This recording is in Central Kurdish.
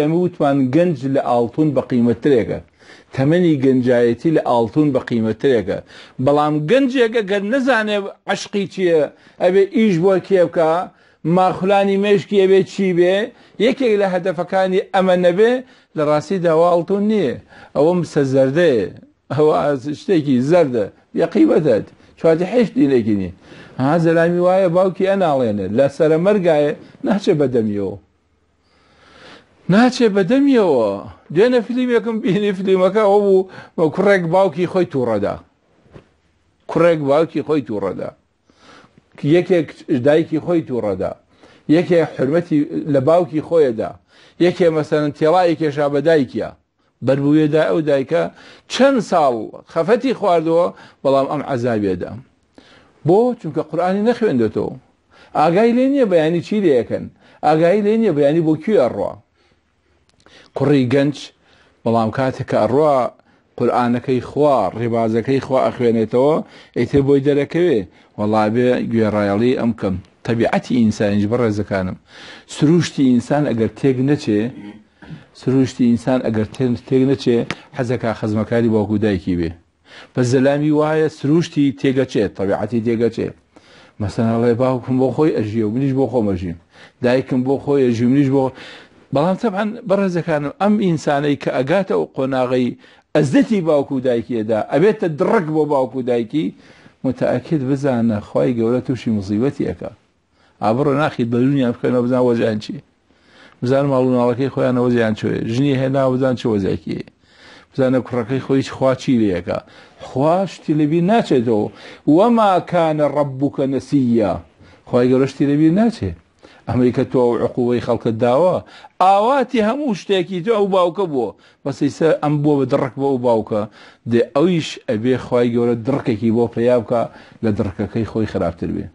ئەمە وتمان گەنج لە ئاڵتون بە قیمەترێکە تەمەنی گەنجایەتی لە ئاڵتون بە قیمەترێکە بەڵام گەنجێکە گەر نەزانێ عشقی چییە ئەبێ ئیش بۆ کێبکە ماخولانی مێشکی ئەبێ چی بێ یەکێک لە هەدەفەکانی ئەمە نەبێ لە ڕاستی داواڵتون نییە ئەوەم سەزەردەیە ئەوە شتێکی زەردە یەقیبەتەت چواتی حشت دیلێکی نی ها زەلامی وایە باوکی ئەناڵێنێت لە سەرە مەرگایە ناچە بەدەمیەوە ناچێ بەدەمیەوە دوێنە فیلمێکم بینی فیلمەکە ئەو بوو بە کوڕێک باوکی خۆی تووڕەدا کوڕێک باوکی خۆی تووڕەدا یەکێک دایکی خۆی تووڕەدا یەکێ حرمەتی لە باوکی خۆیەدا یەکێ مەسەرن تێڵایی کێشا بەدایکە بەربوویەدا ئەو دایکە چەند ساڵ خەفەتی خواردەوە بەڵام ئەم عذابێدا بۆ چونکە قورآانی نەخوێندێتەوە ئاگای لێ نییە بەیانی چی لەکەن ئاگایی لێ نییە بەیانی بۆ کوێ ڕوە کوڕی گەنج بەڵام کاتێککە ئەڕوا قورآانەکەی خوا ڕێبازەکەی خوا ئەخوێنێتەوە ئەیتێ بۆی دەرەکەوێ وەڵابێ گوێڕایەڵی ئەم کەم تەبیعەتی ئینسانیش بە ڕێزەکانم سروشتی ئینسان ئەگەر تێک نەچێ سروشتی ئینسان ئەگەر تێن تێک نەچێ حەزەکە خزمەکاری باوکو دایکی بێ بە زەلامی وایە سروشتی تێگەچێت تەبیعەتی تێگەچێت مەسەنەڵێ باوکم بۆ خۆی ئەژیە و منیش بۆ خۆمەژیم دایکم بۆ خۆی ئەژی منیش بۆ بەڵام تەبان بەڕێزەکانم ئەم ئینسانەی کە ئەگاتە و قۆناغی ئەزدەتی باوکو و دایکیدا ئەبێتە درڕک بۆ باوکو و دایکی متەکرد بزانە خی گەورە تووشی مزیبەتی ئەەکە ئابڕۆ ناخیت بە دنیا بکەنەوە بزان وەزیان چی بزان ماڵوناڵەکەی خۆیان وەزیان چێ ژنی هێنا بزان چ وەزیکیە بزانە کوڕەکەی خۆیش خواچی لەیەکە خواشتی لەبی ناچێتەوە وەماکانە ڕەبووکە نەسیە خی گەورەشتی لەبی ناچێت ئەمریکا تۆ عقوەی خەڵکت داوە ئاواتی هەموو شتێکی تۆ ئەو باوکە بووە بەسەیسە ئەم بۆ بە دڕک بۆ ئەو باوکە دێ ئەویش ئەبێ خی گەورە دڕکێکی بۆ پێیا بکە لە دڕکەکەی خۆی خراپتر بێ